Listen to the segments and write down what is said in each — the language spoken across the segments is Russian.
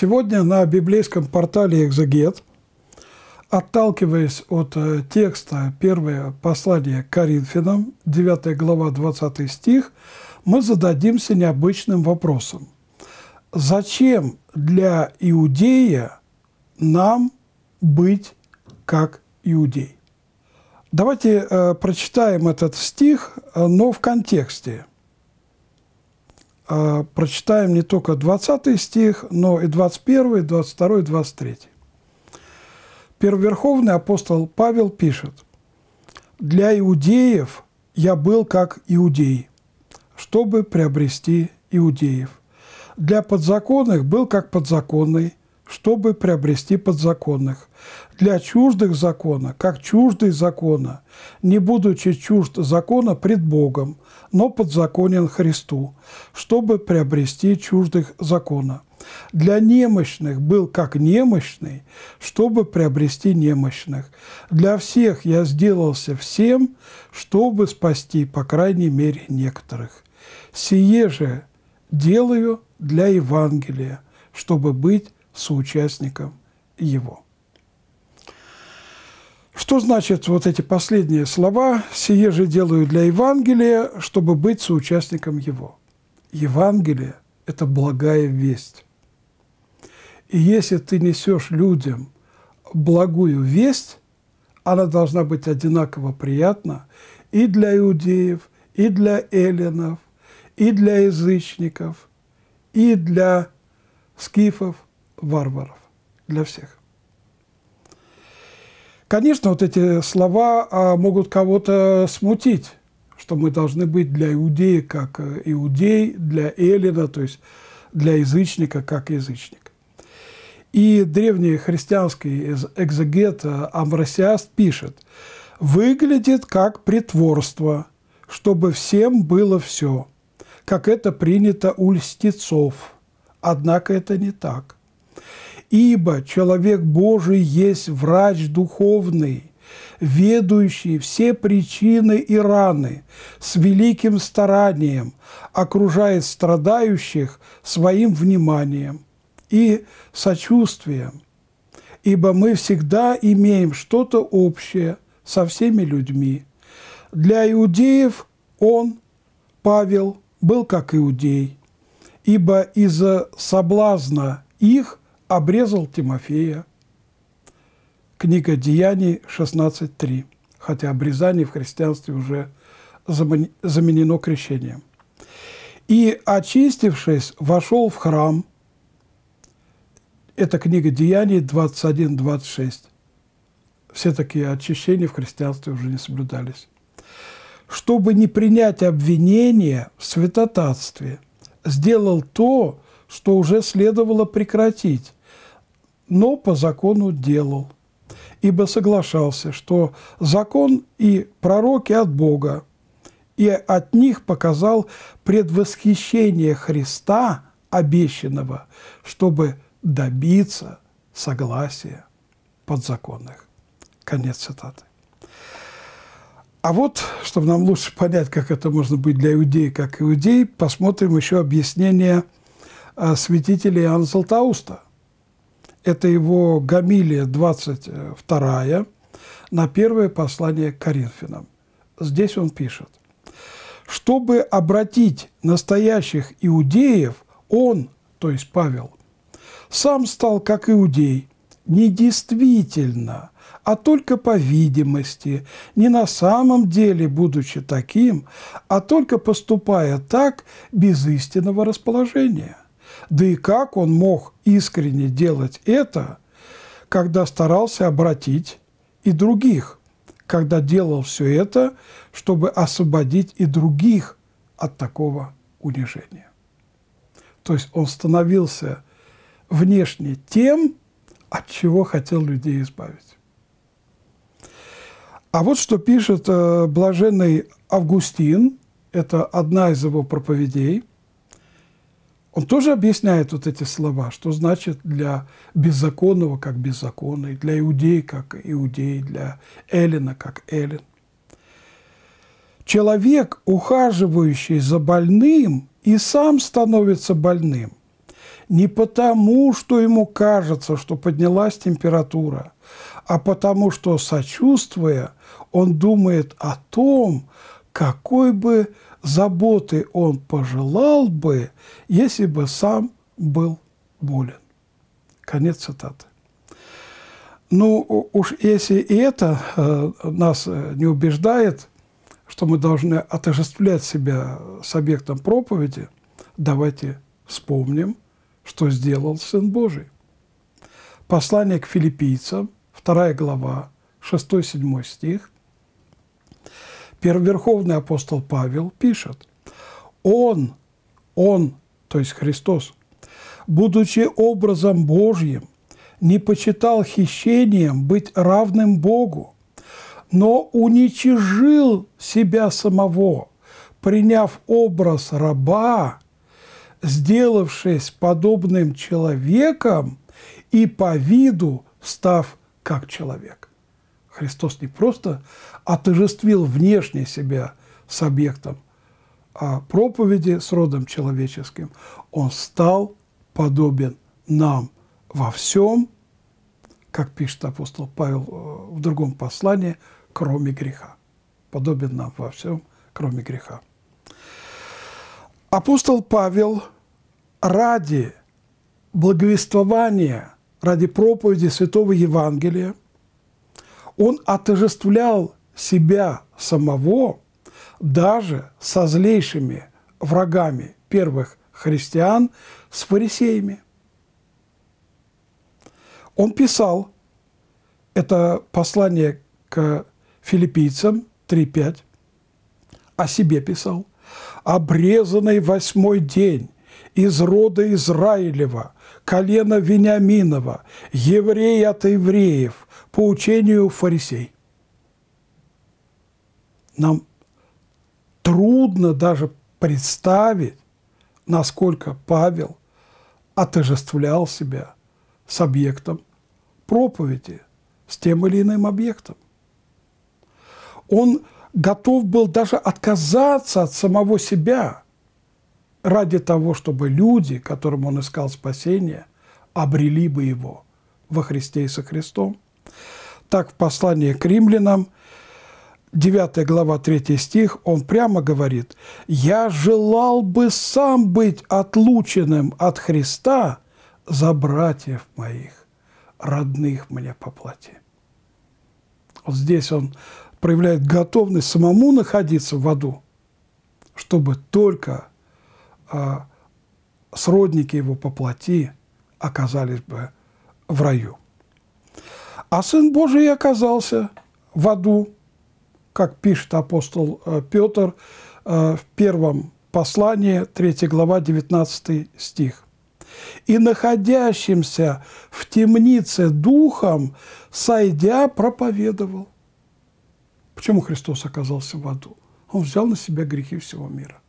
Сегодня на библейском портале «Экзегет», отталкиваясь от э, текста первое послание Коринфянам, 9 глава, 20 стих, мы зададимся необычным вопросом. Зачем для иудея нам быть как иудей? Давайте э, прочитаем этот стих, э, но в контексте – а, прочитаем не только 20 стих, но и 21, 22, 23. Первоверховный апостол Павел пишет, «Для иудеев я был как иудей, чтобы приобрести иудеев. Для подзаконных был как подзаконный, чтобы приобрести подзаконных. Для чуждых закона, как чуждый закона, не будучи чужд закона пред Богом, но подзаконен Христу, чтобы приобрести чуждых закона. Для немощных был как немощный, чтобы приобрести немощных. Для всех я сделался всем, чтобы спасти, по крайней мере, некоторых. Сие же делаю для Евангелия, чтобы быть соучастником его. Что значит вот эти последние слова «Сие же делаю для Евангелия, чтобы быть соучастником его»? Евангелие – это благая весть. И если ты несешь людям благую весть, она должна быть одинаково приятна и для иудеев, и для эллинов, и для язычников, и для скифов, варваров для всех. Конечно, вот эти слова а, могут кого-то смутить, что мы должны быть для иудея как э, иудей, для эллина, то есть для язычника как язычник. И древний христианский экзегет э, Амвросиаст пишет, «Выглядит как притворство, чтобы всем было все, как это принято у льстецов. Однако это не так. Ибо человек Божий есть врач духовный, ведущий все причины и раны, с великим старанием окружает страдающих своим вниманием и сочувствием, ибо мы всегда имеем что-то общее со всеми людьми. Для иудеев он, Павел, был как иудей, ибо из-за соблазна их – обрезал Тимофея. Книга Деяний 16.3, хотя обрезание в христианстве уже заменено крещением. И, очистившись, вошел в храм. Это книга Деяний 21.26. Все такие очищения в христианстве уже не соблюдались. Чтобы не принять обвинение в святотатстве, сделал то, что уже следовало прекратить но по закону делал, ибо соглашался, что закон и пророки от Бога, и от них показал предвосхищение Христа обещанного, чтобы добиться согласия подзаконных. Конец цитаты. А вот, чтобы нам лучше понять, как это можно быть для иудеев, как иудей, посмотрим еще объяснение а, святителя Иоанна Златоуста – это его Гамилия 22, на первое послание к Коринфянам. Здесь он пишет. «Чтобы обратить настоящих иудеев, он, то есть Павел, сам стал как иудей, не действительно, а только по видимости, не на самом деле будучи таким, а только поступая так без истинного расположения». Да и как он мог искренне делать это, когда старался обратить и других, когда делал все это, чтобы освободить и других от такого унижения. То есть он становился внешне тем, от чего хотел людей избавить. А вот что пишет э, блаженный Августин, это одна из его проповедей – он тоже объясняет вот эти слова, что значит для беззаконного как беззаконный, для иудея как иудей, для эллина как эллин. Человек, ухаживающий за больным, и сам становится больным. Не потому, что ему кажется, что поднялась температура, а потому, что, сочувствуя, он думает о том, какой бы заботы он пожелал бы, если бы сам был болен. Конец цитаты. Ну, уж если и это э, нас э, не убеждает, что мы должны отождествлять себя с объектом проповеди, давайте вспомним, что сделал Сын Божий. Послание к филиппийцам, 2 глава, 6-7 стих – Верховный апостол Павел пишет, «Он, Он, то есть Христос, будучи образом Божьим, не почитал хищением быть равным Богу, но уничижил себя самого, приняв образ раба, сделавшись подобным человеком и по виду став как человек. Христос не просто отожествил внешне себя с объектом а проповеди с родом человеческим, он стал подобен нам во всем, как пишет апостол Павел э, в другом послании, кроме греха. Подобен нам во всем, кроме греха. Апостол Павел ради благовествования, ради проповеди Святого Евангелия – он отожествлял себя самого даже со злейшими врагами первых христиан, с фарисеями. Он писал, это послание к филиппийцам 3.5, о себе писал, «Обрезанный восьмой день из рода Израилева, колена Вениаминова, еврей от евреев, по учению фарисей. Нам трудно даже представить, насколько Павел отожествлял себя с объектом проповеди, с тем или иным объектом. Он готов был даже отказаться от самого себя ради того, чтобы люди, которым он искал спасения, обрели бы его во Христе и со Христом – так в послании к римлянам, 9 глава, 3 стих, он прямо говорит, «Я желал бы сам быть отлученным от Христа за братьев моих, родных мне по плоти». Вот здесь он проявляет готовность самому находиться в аду, чтобы только а, сродники его по плоти оказались бы в раю. А Сын Божий оказался в аду, как пишет апостол э, Петр э, в первом послании, 3 глава, 19 стих. «И находящимся в темнице духом, сойдя, проповедовал». Почему Христос оказался в аду? Он взял на себя грехи всего мира.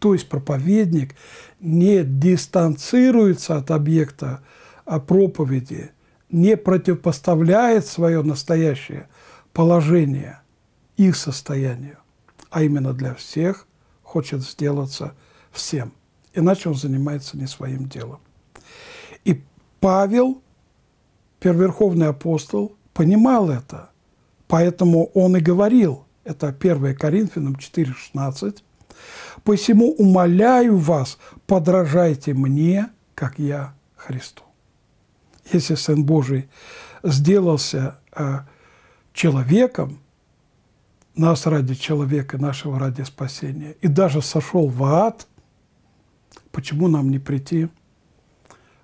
То есть проповедник не дистанцируется от объекта а проповеди – не противопоставляет свое настоящее положение их состоянию, а именно для всех хочет сделаться всем. Иначе он занимается не своим делом. И Павел, перверховный апостол, понимал это. Поэтому он и говорил, это 1 Коринфянам 4,16, «Посему умоляю вас, подражайте мне, как я Христу» если Сын Божий сделался э, человеком, нас ради человека, нашего ради спасения, и даже сошел в ад, почему нам не прийти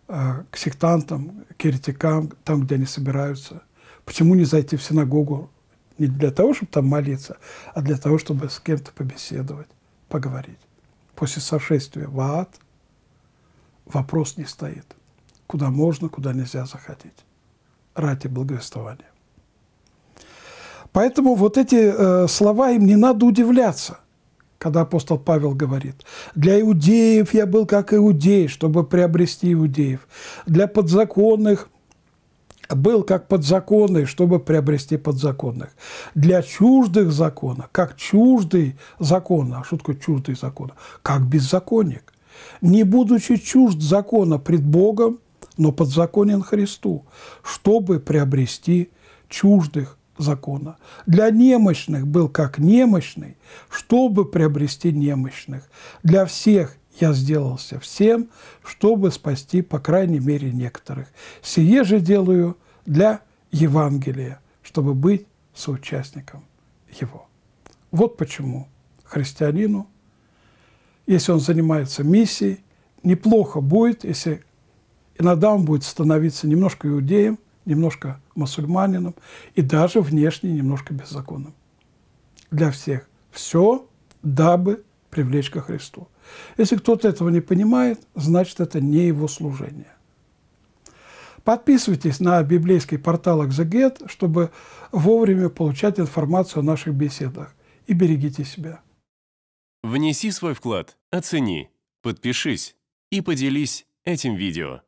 э, к сектантам, к еретикам, там, где они собираются? Почему не зайти в синагогу не для того, чтобы там молиться, а для того, чтобы с кем-то побеседовать, поговорить? После сошествия в ад вопрос не стоит куда можно, куда нельзя заходить ради благовествования. Поэтому вот эти э, слова им не надо удивляться, когда апостол Павел говорит, «Для иудеев я был как иудей, чтобы приобрести иудеев, для подзаконных был как подзаконный, чтобы приобрести подзаконных, для чуждых закона, как чуждый закона». А что такое чуждый закона? Как беззаконник. «Не будучи чужд закона пред Богом, но подзаконен Христу, чтобы приобрести чуждых закона. Для немощных был как немощный, чтобы приобрести немощных. Для всех я сделался всем, чтобы спасти, по крайней мере, некоторых. Сие же делаю для Евангелия, чтобы быть соучастником его. Вот почему христианину, если он занимается миссией, неплохо будет, если Иногда он будет становиться немножко иудеем, немножко мусульманином и даже внешне немножко беззаконным. Для всех. Все, дабы привлечь ко Христу. Если кто-то этого не понимает, значит, это не его служение. Подписывайтесь на библейский портал «Экзегет», чтобы вовремя получать информацию о наших беседах. И берегите себя. Внеси свой вклад, оцени, подпишись и поделись этим видео.